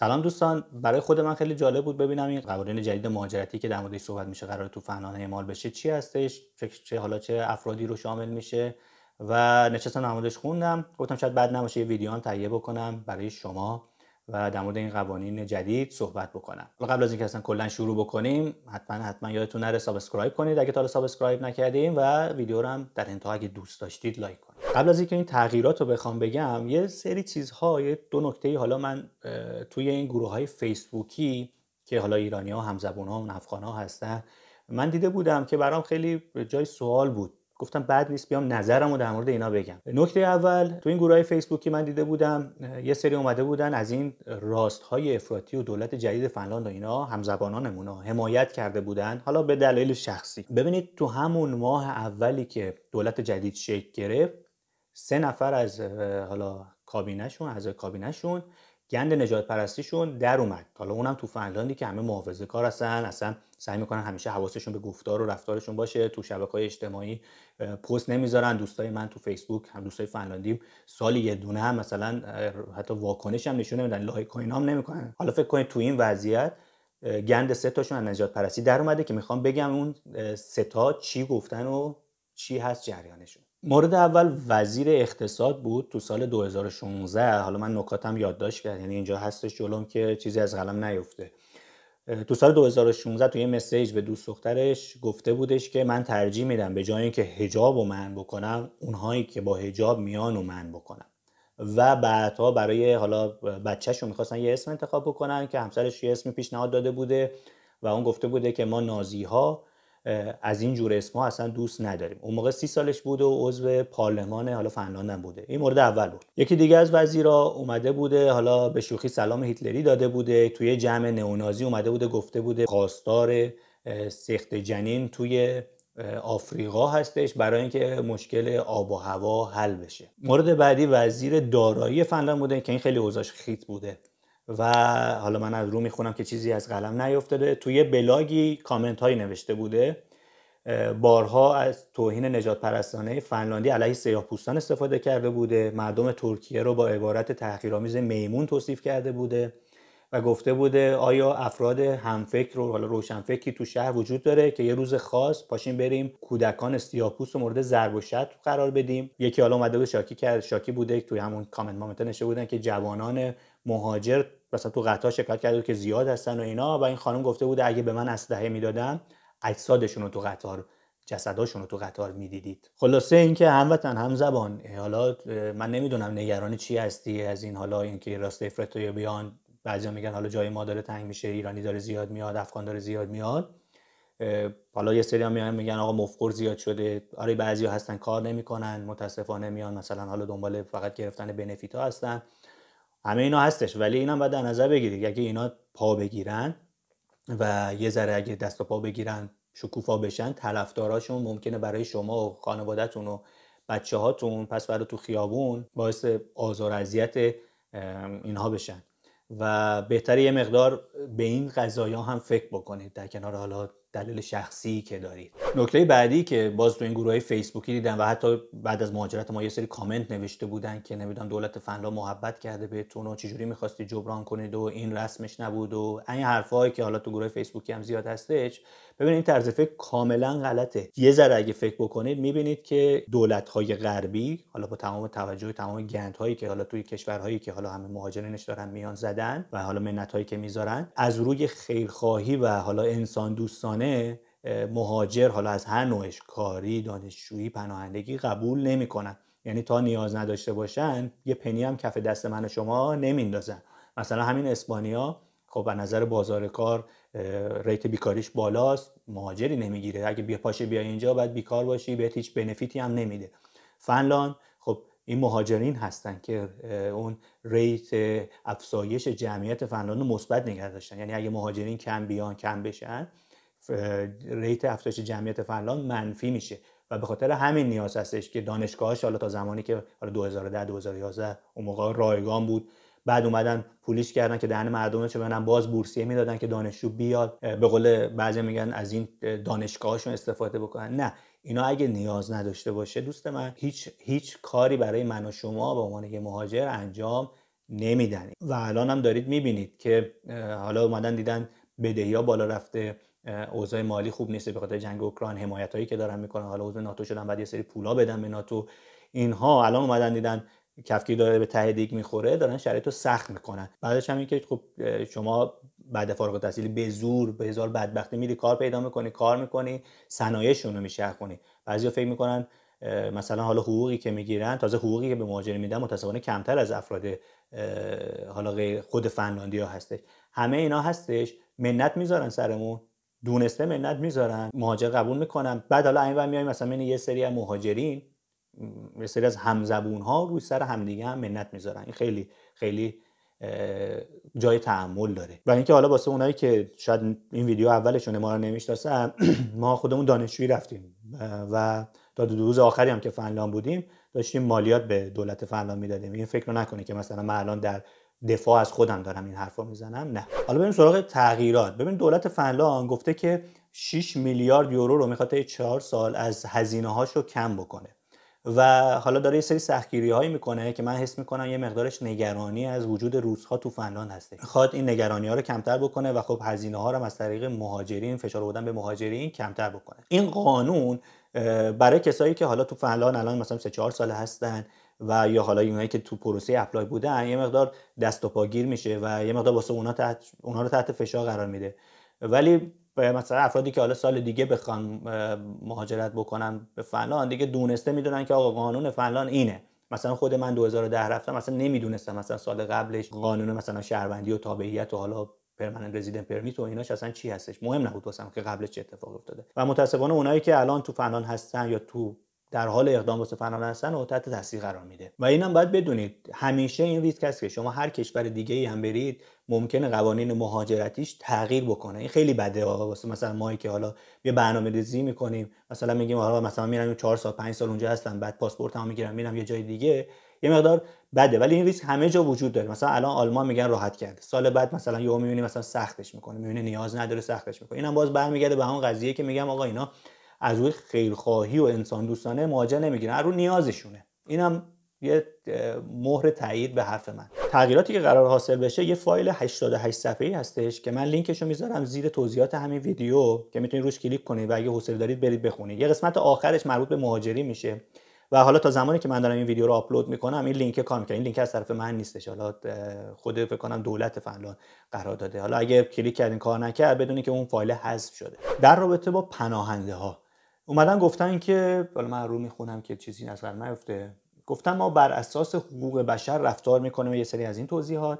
سلام دوستان برای خود من خیلی جالب بود ببینم این قوانین جدید مهاجرتی که در موردش صحبت میشه قرار تو فنانه اعمال بشه چی هستش چه حالا چه افرادی رو شامل میشه و نشستم در موردش خوندم گفتم شاید بعد نباشه یه ویدیو هم تهیه بکنم برای شما و در مورد این قوانین جدید صحبت بکنم قبل از اینکه اصلا کلا شروع بکنیم حتما حتما یادتون نره سابسکرایب کنید اگه تا سابسکرایب نکردیم و ویدیو رو هم در انتها اگه دوست داشتید لایک کنید قبل از اینکه این تغییرات رو بخوام بگم یه سری چیزها یه دو نکته حالا من توی این گروه های فیسبوکی که حالا ایرانی ها زبون ها و افغان ها هستن من دیده بودم که برام خیلی جای سوال بود گفتم بعد نیست بیام نظرمو در مورد اینا بگم نکته اول تو این گروه های فیسبوکی من دیده بودم یه سری اومده بودن از این راست های افراطی و دولت جدید فنلاند و اینا همزبانانمون حمایت کرده بودن حالا به دلایل شخصی ببینید تو همون ماه اولی که دولت جدید شکل گرفت سه نفر از حالا کابینشون از کابینشون گند نجات پرستیشون در اومد حالا اونم تو فنلاندی که همه محافظه کار هستن اصلا سعی میکنن همیشه حواسشون به گفتار و رفتارشون باشه تو شبکه های اجتماعی پست نمیذارن دوستای من تو فیسبوک هم دوستای فنلاندی سال یه دونه هم مثلا حتی واکنش هم نشون نمیدن لایک و اینام نمیکنن حالا فکر کنید تو این وضعیت گند سه تاشون از نجات پرستی در اومده که میخوام بگم اون سه تا چی گفتن و چی هست جریانشون مورد اول وزیر اقتصاد بود تو سال 2016 حالا من نکاتم یادداشت کرد یعنی اینجا هستش جلوم که چیزی از قلم نیفته تو سال 2016 توی یه مسیج به دوست دخترش گفته بودش که من ترجیح میدم به جای اینکه حجاب و من بکنم اونهایی که با حجاب میان و من بکنم و بعدها برای حالا بچهش رو میخواستن یه اسم انتخاب بکنن که همسرش یه اسمی پیشنهاد داده بوده و اون گفته بوده که ما نازی ها از این جور اسما اصلا دوست نداریم اون موقع سی سالش بود و عضو پارلمان حالا فنلاند بوده این مورد اول بود یکی دیگه از وزیرا اومده بوده حالا به شوخی سلام هیتلری داده بوده توی جمع نئونازی اومده بوده گفته بوده خواستار سخت جنین توی آفریقا هستش برای اینکه مشکل آب و هوا حل بشه مورد بعدی وزیر دارایی فنلاند بوده که این خیلی اوضاعش خیت بوده و حالا من از رو میخونم که چیزی از قلم نیفتاده توی بلاگی کامنت هایی نوشته بوده بارها از توهین نجات پرستانه فنلاندی علیه سیاه پوستان استفاده کرده بوده مردم ترکیه رو با عبارت تحقیرآمیز میمون توصیف کرده بوده و گفته بوده آیا افراد همفکر و حالا روشنفکری تو شهر وجود داره که یه روز خاص پاشیم بریم کودکان سیاپوس رو مورد ضرب و قرار بدیم یکی حالا اومده بود شاکی کرد شاکی بوده توی همون کامنت مامنت نشه بودن که جوانان مهاجر مثلا تو قطار شکایت کرده که زیاد هستن و اینا و این خانم گفته بود اگه به من اسلحه میدادن اجسادشون رو تو قطار جسداشون رو تو قطار میدیدید خلاصه اینکه هموطن هم زبان حالا من نمیدونم نگران چی هستی از این حالا اینکه راست افرت بیان بعضیا میگن حالا جای ما داره تنگ میشه ایرانی داره زیاد میاد افغان داره زیاد میاد حالا یه سری هم میان میگن آقا مفقور زیاد شده آره بعضیا هستن کار نمیکنن متاسفانه میان مثلا حالا دنبال فقط گرفتن بنفیت ها هستن همه اینا هستش ولی اینم باید در نظر بگیرید اگه اینا پا بگیرن و یه ذره اگه دست و پا بگیرن شکوفا بشن طرفداراشون ممکنه برای شما و خانوادهتون و بچه هاتون پس برای تو خیابون باعث آزار اذیت اینها بشن و بهتره یه مقدار به این قضایا هم فکر بکنید در کنار حالات دلیل شخصی که دارید نکته بعدی که باز تو این گروه های فیسبوکی دیدم و حتی بعد از مهاجرت ما یه سری کامنت نوشته بودن که نمیدونم دولت فنلا محبت کرده بهتون و چجوری میخواستی جبران کنید و این رسمش نبود و این حرفهایی که حالا تو گروه فیسبوکی هم زیاد هستش ببینید این طرز فکر کاملا غلطه یه ذره اگه فکر بکنید میبینید که دولت‌های غربی حالا با تمام توجه تمام گندهایی که حالا توی کشورهایی که حالا همه مهاجرینش دارن میان زدن و حالا منتهایی که میذارن از روی خیرخواهی و حالا انسان دوستانه مهاجر حالا از هر نوعش کاری دانشجویی پناهندگی قبول نمیکنن یعنی تا نیاز نداشته باشن یه پنی هم کف دست من و شما نمیندازن مثلا همین اسپانیا خب به نظر بازار کار ریت بیکاریش بالاست مهاجری نمیگیره اگه بیا پاشه بیا اینجا بعد بیکار باشی بهت هیچ بنفیتی هم نمیده فنلان خب این مهاجرین هستن که اون ریت افزایش جمعیت فنلان رو مثبت نگه داشتن یعنی اگه مهاجرین کم بیان کم بشن ریت افزایش جمعیت فنلان منفی میشه و به خاطر همین نیاز هستش که دانشگاهش حالا تا زمانی که حالا 2010 2011 اون موقع رایگان بود بعد اومدن پولیش کردن که دهن مردم چه ببینن باز بورسیه میدادن که دانشجو بیاد به قول بعضی میگن از این دانشگاهشون استفاده بکنن نه اینا اگه نیاز نداشته باشه دوست من هیچ هیچ کاری برای من و شما به عنوان یه مهاجر انجام نمیدن و الان هم دارید میبینید که حالا اومدن دیدن بدهی ها بالا رفته اوضاع مالی خوب نیست به خاطر جنگ اوکراین حمایت هایی که دارن میکنن حالا عضو ناتو شدن بعد یه سری پولا بدن به ناتو اینها الان اومدن دیدن کفکی داره به ته دیگ میخوره دارن شرایط رو سخت میکنن بعدش هم اینکه خب شما بعد فارغ التحصیل به زور به هزار بدبختی میری کار پیدا میکنی کار میکنی صنایعشونو میشه میچرخونی بعضیا فکر میکنن مثلا حالا حقوقی که میگیرن تازه حقوقی که به مهاجر میدن متاسفانه کمتر از افراد حالا خود فنلاندی ها هستش همه اینا هستش منت میذارن سرمون دونسته منت میذارن مهاجر قبول میکنن بعد حالا این میایم مثلا من یه سری از مهاجرین یه سری از همزبون ها روی سر همدیگه هم منت میذارن این خیلی خیلی جای تحمل داره و اینکه حالا واسه اونایی که شاید این ویدیو اولشون ما رو نمیشناسن ما خودمون دانشجوی رفتیم و تا دو روز آخری هم که فنلان بودیم داشتیم مالیات به دولت فنلان میدادیم این فکر رو نکنه که مثلا من الان در دفاع از خودم دارم این حرفا میزنم نه حالا بریم سراغ تغییرات ببین دولت فنلان گفته که 6 میلیارد یورو رو میخواد تا 4 سال از هزینه هاشو کم بکنه و حالا داره یه سری سختگیری هایی میکنه که من حس میکنم یه مقدارش نگرانی از وجود روزها تو فنلاند هسته میخواد این نگرانی ها رو کمتر بکنه و خب هزینه ها رو از طریق مهاجرین فشار بودن به مهاجرین کمتر بکنه این قانون برای کسایی که حالا تو فنلاند الان مثلا 3 4 ساله هستن و یا حالا اینایی که تو پروسه اپلای بودن یه مقدار دست و پاگیر میشه و یه مقدار واسه اونا تحت رو تحت فشار قرار میده ولی مثلا افرادی که حالا سال دیگه بخوان مهاجرت بکنن به فنلاند دیگه دونسته میدونن که آقا قانون فنلاند اینه مثلا خود من 2010 رفتم مثلا نمیدونستم مثلا سال قبلش قانون مثلا شهروندی و تابعیت و حالا پرمننت رزیدنت پرمیت و ایناش اصلا چی هستش مهم نبود واسم که قبلش چه اتفاقی افتاده و متاسفانه اونایی که الان تو فنلاند هستن یا تو در حال اقدام واسه فنا هستن و تحت تاثیر قرار میده و اینم باید بدونید همیشه این ریسک هست که شما هر کشور دیگه ای هم برید ممکنه قوانین مهاجرتیش تغییر بکنه این خیلی بده آقا واسه مثلا ما که حالا یه برنامه ریزی میکنیم مثلا میگیم حالا مثلا میرم 4 سال 5 سال اونجا هستم بعد هم میگیرم میرم یه جای دیگه یه مقدار بده ولی این ریسک همه جا وجود داره مثلا الان آلمان میگن راحت کرده سال بعد مثلا یهو میبینی مثلا سختش میکنه میبینی نیاز نداره سختش میکنه اینم باز برمیگرده به همون قضیه که میگم آقا اینا از روی خیرخواهی و انسان دوستانه مواجه نمیگیرن از روی نیازشونه اینم یه مهر تایید به حرف من تغییراتی که قرار حاصل بشه یه فایل 88 صفحه‌ای هستش که من لینکش رو میذارم زیر توضیحات همین ویدیو که میتونید روش کلیک کنید و اگه حوصله دارید برید بخونید یه قسمت آخرش مربوط به مهاجری میشه و حالا تا زمانی که من دارم این ویدیو رو آپلود میکنم این لینک کار میکنه این لینک از طرف من نیستش حالا خود فکر کنم دولت فنلاند قرار داده حالا اگه کلیک کردین کار نکرد بدونی که اون فایل حذف شده در رابطه با پناهنده ها اومدن گفتن که حالا من رو میخونم که چیزی نظر نیفته گفتن ما بر اساس حقوق بشر رفتار میکنیم یه سری از این توضیحات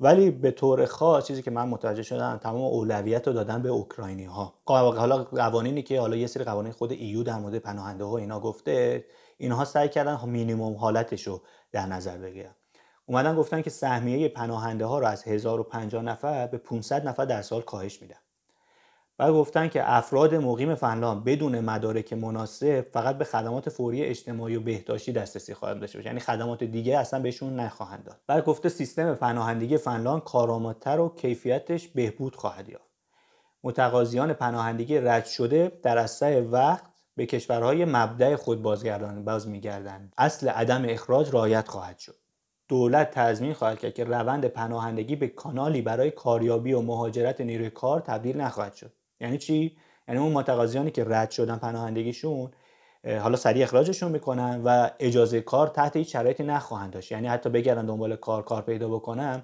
ولی به طور خاص چیزی که من متوجه شدم تمام اولویت رو دادن به اوکراینی ها حالا قوانینی که حالا یه سری قوانین خود ایو در مورد پناهنده ها اینا گفته اینها سعی کردن مینیمم حالتش رو در نظر بگیرن اومدن گفتن که سهمیه پناهنده ها رو از 1050 نفر به 500 نفر در سال کاهش میدن گفتن که افراد مقیم فنلاند بدون مدارک مناسب فقط به خدمات فوری اجتماعی و بهداشتی دسترسی خواهند داشته یعنی خدمات دیگه اصلا بهشون نخواهند داد بعد گفته سیستم پناهندگی فنلاند کارآمدتر و کیفیتش بهبود خواهد یافت متقاضیان پناهندگی رد شده در اثر وقت به کشورهای مبدع خود بازگردان باز میگردند اصل عدم اخراج رعایت خواهد شد دولت تضمین خواهد کرد که روند پناهندگی به کانالی برای کاریابی و مهاجرت نیروی کار تبدیل نخواهد شد یعنی چی یعنی اون متقاضیانی که رد شدن پناهندگیشون حالا سریع اخراجشون میکنن و اجازه کار تحت هیچ شرایطی نخواهند داشت یعنی حتی بگردن دنبال کار کار پیدا بکنن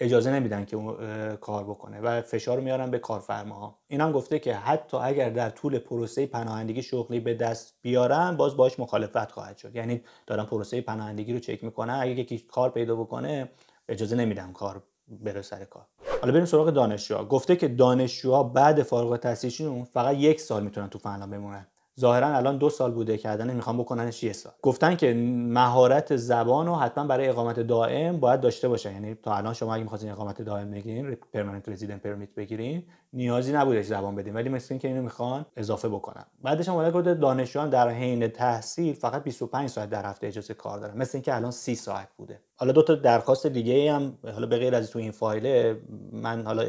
اجازه نمیدن که اون کار بکنه و فشار میارن به کارفرماها این هم گفته که حتی اگر در طول پروسه پناهندگی شغلی به دست بیارن باز باش مخالفت خواهد شد یعنی دارن پروسه پناهندگی رو چک میکنن اگه یکی کار پیدا بکنه اجازه نمیدن کار بره سر کار حالا بریم سراغ دانشجوها گفته که دانشجوها بعد فارغ التحصیلیشون فقط یک سال میتونن تو فنلاند بمونن ظاهرا الان دو سال بوده کردن میخوان بکننش یه سال گفتن که مهارت زبان رو حتما برای اقامت دائم باید داشته باشه یعنی تا الان شما اگه میخواستین اقامت دائم بگیرین پرمننت رزیدنت پرمیت بگیرین نیازی نبودش زبان بدین ولی مثل اینکه اینو میخوان اضافه بکنن بعدش هم گفته دانشجویان در حین تحصیل فقط 25 ساعت در هفته اجازه کار دارن مثل اینکه الان 30 ساعت بوده حالا دو تا درخواست دیگه هم حالا به غیر از تو این فایله من حالا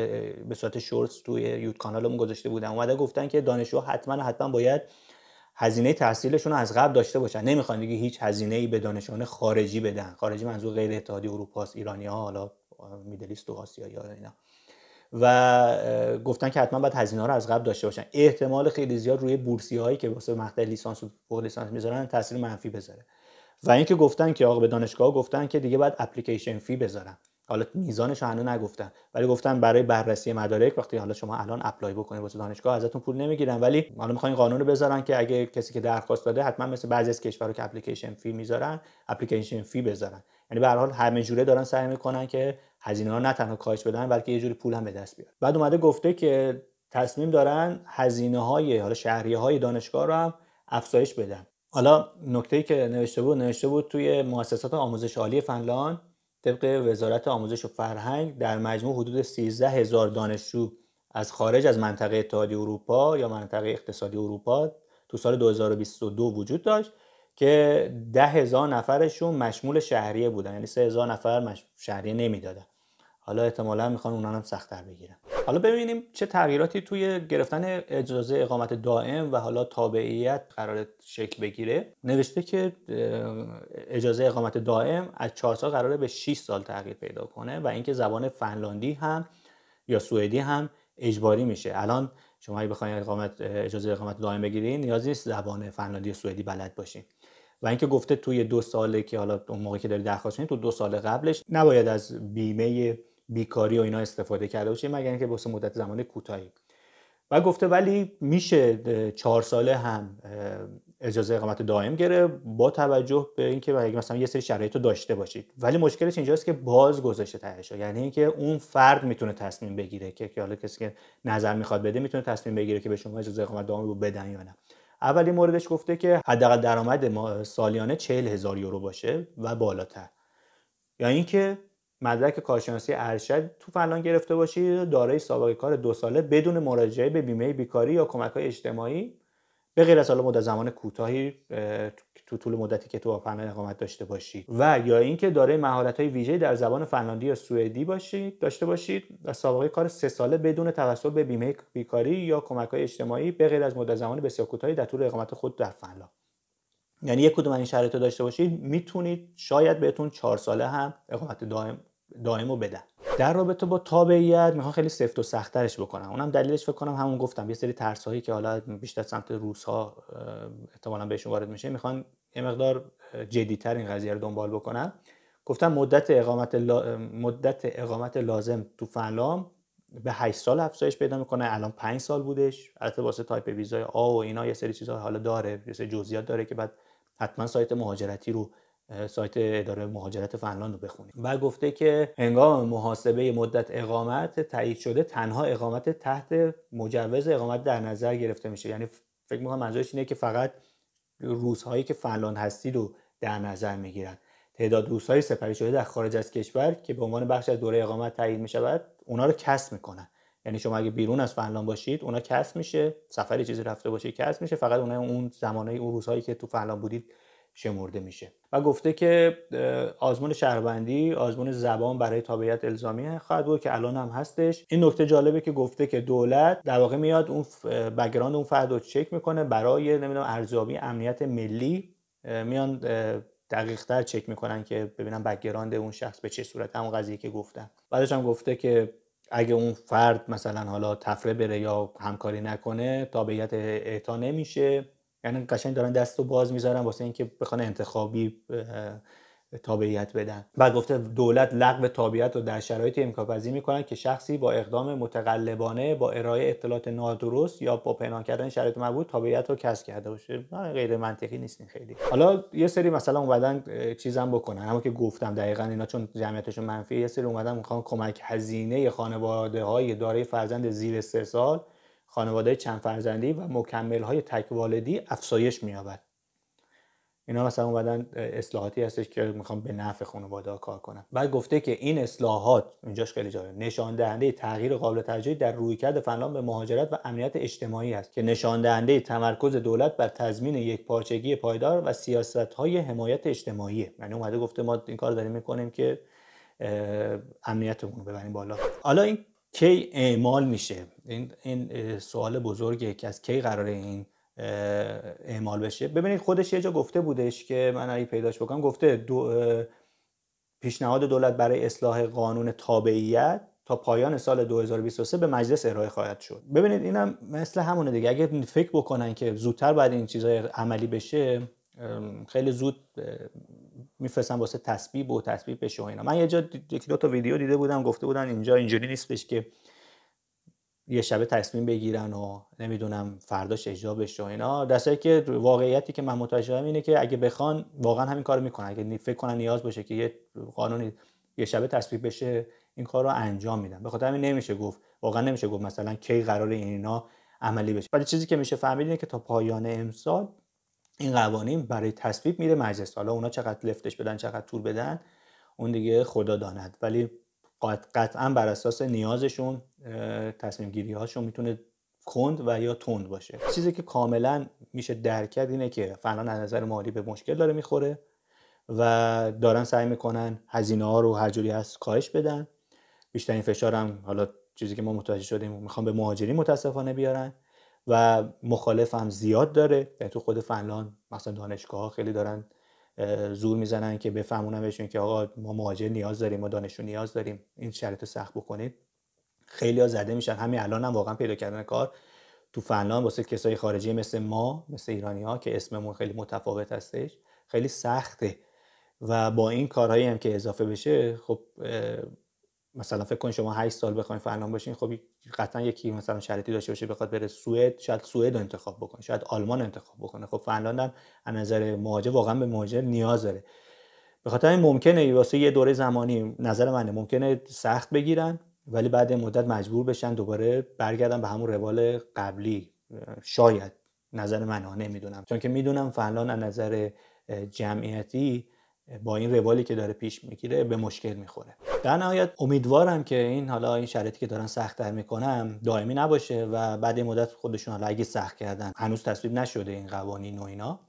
به صورت شورتس توی یوت کانالم گذاشته بودم اومده گفتن که دانشجو حتما حتما باید هزینه تحصیلشون رو از قبل داشته باشن نمیخوان دیگه هیچ هزینه ای به دانشجویان خارجی بدن خارجی منظور غیر اتحادیه اروپا است ایرانی ها حالا میدل و آسیا یا اینا و گفتن که حتما باید هزینه ها رو از قبل داشته باشن احتمال خیلی زیاد روی بورسیه هایی که واسه مقطع لیسانس و فوق لیسانس میذارن تاثیر منفی بذاره و اینکه گفتن که آقا به دانشگاه گفتن که دیگه باید اپلیکیشن فی بذارن حالا میزانش هنوز نگفتن ولی گفتن برای بررسی مدارک وقتی حالا شما الان اپلای بکنید واسه دانشگاه ازتون پول نمیگیرن ولی حالا میخواین قانون رو بذارن که اگه کسی که درخواست داده حتما مثل بعضی از کشورها که اپلیکیشن فی میذارن اپلیکیشن فی بذارن یعنی به هر حال همه جوره دارن سعی میکنن که هزینه ها نه تنها کاهش بدن بلکه یه جوری پول هم به دست بیاد بعد اومده گفته که تصمیم دارن هزینه های حالا شهریه های دانشگاه رو هم افزایش بدن حالا ای که نوشته بود نوشته بود توی مؤسسات آموزش عالی فنلان طبق وزارت آموزش و فرهنگ در مجموع حدود 13 هزار دانشجو از خارج از منطقه اتحادیه اروپا یا منطقه اقتصادی اروپا تو سال 2022 وجود داشت که ده هزار نفرشون مشمول شهریه بودن یعنی سه هزار نفر مش... شهریه نمیدادن حالا احتمالا میخوان اونان هم سختتر بگیرن حالا ببینیم چه تغییراتی توی گرفتن اجازه اقامت دائم و حالا تابعیت قرار شکل بگیره نوشته که اجازه اقامت دائم از 4 سال قراره به 6 سال تغییر پیدا کنه و اینکه زبان فنلاندی هم یا سوئدی هم اجباری میشه الان شما اگه بخواید اقامت اجازه اقامت دائم بگیرید نیازی نیست زبان فنلاندی و سوئدی بلد باشین و اینکه گفته توی دو ساله که حالا اون موقعی که داری درخواست تو دو سال قبلش نباید از بیمه بیکاری و اینا استفاده کرده باشه مگر اینکه واسه مدت زمان کوتاهی و گفته ولی میشه چهار ساله هم اجازه اقامت دائم گره با توجه به اینکه مثلا یه سری شرایط رو داشته باشید ولی مشکلش اینجاست که باز گذاشته تهش یعنی اینکه اون فرد میتونه تصمیم بگیره که حالا کسی که نظر میخواد بده میتونه تصمیم بگیره که به شما اجازه اقامت دائم رو بدن یا نه اولی موردش گفته که حداقل درآمد سالیانه 40 هزار یورو باشه و بالاتر یا یعنی اینکه مدرک کارشناسی ارشد تو فلان گرفته باشی دارای سابقه کار دو ساله بدون مراجعه به بیمه بیکاری یا کمک های اجتماعی به غیر از حالا مدت زمان کوتاهی تو طول مدتی که تو با فنلاند اقامت داشته باشید و یا اینکه دارای مهارت های ویژه در زبان فنلاندی یا سوئدی باشید داشته باشید و سابقه کار سه ساله بدون توسل به بیمه بیکاری یا کمک های اجتماعی به غیر از مدت زمان بسیار کوتاهی در طول اقامت خود در فنلاند یعنی یک کدوم این شرایط داشته باشید میتونید شاید بهتون چهار ساله هم اقامت دائم دائم و بدن در رابطه با تابعیت میخوام خیلی سفت و سختترش بکنم اونم دلیلش فکر کنم همون گفتم یه سری ترسهایی که حالا بیشتر سمت روس ها احتمالا بهشون وارد میشه میخوان یه مقدار جدیتر این قضیه رو دنبال بکنم گفتم مدت اقامت, مدت اقامت لازم تو فنلام به 8 سال افزایش پیدا میکنه الان 5 سال بودش البته واسه تایپ ویزای آ و اینا یه سری چیزها حالا داره یه سری جزئیات داره که بعد حتما سایت مهاجرتی رو سایت اداره مهاجرت فنلاند رو بخونید و گفته که هنگام محاسبه مدت اقامت تایید شده تنها اقامت تحت مجوز اقامت در نظر گرفته میشه یعنی فکر میکنم منظورش اینه که فقط روزهایی که فنلاند هستید رو در نظر میگیرن تعداد روزهای سپری شده در خارج از کشور که به عنوان بخش از دوره اقامت تایید میشود اونا رو کسب میکنن یعنی شما اگه بیرون از فنلاند باشید اونا کسب میشه سفری چیزی رفته باشید کس میشه فقط اون زمانه اون روزهایی که تو فنلاند بودید شمرده میشه و گفته که آزمون شهروندی آزمون زبان برای تابعیت الزامی خواهد بود که الان هم هستش این نکته جالبه که گفته که دولت در واقع میاد اون بگراند اون فرد رو چک میکنه برای نمیدونم ارزیابی امنیت ملی میان دقیق تر چک میکنن که ببینن بگراند اون شخص به چه صورت همون قضیه که گفتم بعدش هم گفته که اگه اون فرد مثلا حالا تفره بره یا همکاری نکنه تابعیت اعطا نمیشه یعنی قشنگ دارن دست رو باز میذارن واسه اینکه بخوان انتخابی تابعیت بدن بعد گفته دولت لغو تابعیت رو در شرایط امکاپذی میکنن که شخصی با اقدام متقلبانه با ارائه اطلاعات نادرست یا با پنهان کردن شرایط مربوط تابعیت رو کسب کرده باشه نه غیر منطقی نیست خیلی حالا یه سری مثلا اومدن چیزم بکنن اما که گفتم دقیقا اینا چون جمعیتشون منفی یه سری اومدن میخوان کمک هزینه خانواده های دارای فرزند زیر سه سال خانواده چند فرزندی و مکمل های تکوالدی افزایش مییابد اینا مثلا اومدن اصلاحاتی هستش که میخوام به نفع خانواده ها کار کنم بعد گفته که این اصلاحات اینجاش خیلی جالب نشان دهنده تغییر قابل توجهی در رویکرد فنلاند به مهاجرت و امنیت اجتماعی است که نشان دهنده تمرکز دولت بر تضمین یک پارچگی پایدار و سیاست های حمایت اجتماعی یعنی اومده گفته ما این کار داریم میکنیم که امنیتمون رو ببریم بالا حالا این کی اعمال میشه این, این سوال بزرگه که از کی قرار این اعمال بشه ببینید خودش یه جا گفته بودش که من اگه پیداش بکنم گفته دو پیشنهاد دولت برای اصلاح قانون تابعیت تا پایان سال 2023 به مجلس ارائه خواهد شد ببینید اینم مثل همونه دیگه اگه فکر بکنن که زودتر بعد این چیزای عملی بشه خیلی زود میفرستن واسه تسبیب و تسبیب به و اینا من یه جا یکی دو تا ویدیو دیده بودم گفته بودن اینجا اینجوری نیستش که یه شبه تصمیم بگیرن و نمیدونم فرداش اجرا بشه و اینا که واقعیتی که من متوجه اینه که اگه بخوان واقعا همین کارو میکنن اگه فکر کنن نیاز باشه که یه قانونی یه شبه تصویب بشه این کار رو انجام میدن به خاطر همین نمیشه گفت واقعا نمیشه گفت مثلا کی قرار اینا عملی بشه ولی چیزی که میشه فهمید اینه که تا پایان امسال این قوانین برای تصویب میره مجلس حالا اونا چقدر لفتش بدن چقدر تور بدن اون دیگه خدا داند ولی قطعا بر اساس نیازشون تصمیم گیری هاشون میتونه کند و یا تند باشه چیزی که کاملا میشه درک کرد اینه که فعلا از نظر مالی به مشکل داره میخوره و دارن سعی میکنن هزینه ها رو هر جوری هست کاهش بدن بیشترین فشار هم حالا چیزی که ما متوجه شدیم میخوام به مهاجرین متاسفانه بیارن و مخالف هم زیاد داره یعنی تو خود فنلان مثلا دانشگاه ها خیلی دارن زور میزنن که بفهمونن بهشون که آقا ما مهاجر نیاز داریم ما دانشجو نیاز داریم این شرط سخت بکنید خیلی ها زده میشن همین الان هم واقعا پیدا کردن کار تو فنلان واسه کسای خارجی مثل ما مثل ایرانی ها که اسممون خیلی متفاوت هستش خیلی سخته و با این کارهایی هم که اضافه بشه خب مثلا فکر کن شما 8 سال بخواین فنان باشین خب قطعا یکی مثلا شرطی داشته باشه بخواد بره سوئد شاید سوئد رو انتخاب بکنه شاید آلمان انتخاب بکنه خب فنلاند هم از نظر مهاجر واقعا به مهاجر نیاز داره به خاطر این ممکنه واسه یه دوره زمانی نظر منه ممکنه سخت بگیرن ولی بعد مدت مجبور بشن دوباره برگردن به همون روال قبلی شاید نظر من ها نمیدونم چون که میدونم فنلاند از نظر جمعیتی با این روالی که داره پیش میگیره به مشکل میخوره در نهایت امیدوارم که این حالا این شرایطی که دارن سخت تر میکنم دائمی نباشه و بعد این مدت خودشون حالا اگه سخت کردن هنوز تصویب نشده این قوانین و اینا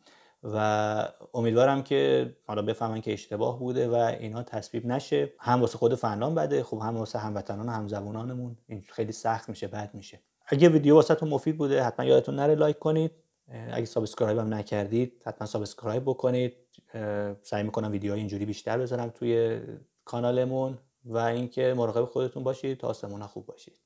و امیدوارم که حالا بفهمن که اشتباه بوده و اینا تصویب نشه هم واسه خود فنلان بده خب هم واسه هموطنان و همزبونانمون این خیلی سخت میشه بد میشه اگه ویدیو واسهتون مفید بوده حتما یادتون نره لایک کنید اگه سابسکرایب هم نکردید حتما سابسکرایب بکنید سعی میکنم ویدیوهای اینجوری بیشتر بذارم توی کانالمون و اینکه مراقب خودتون باشید تا آسمون خوب باشید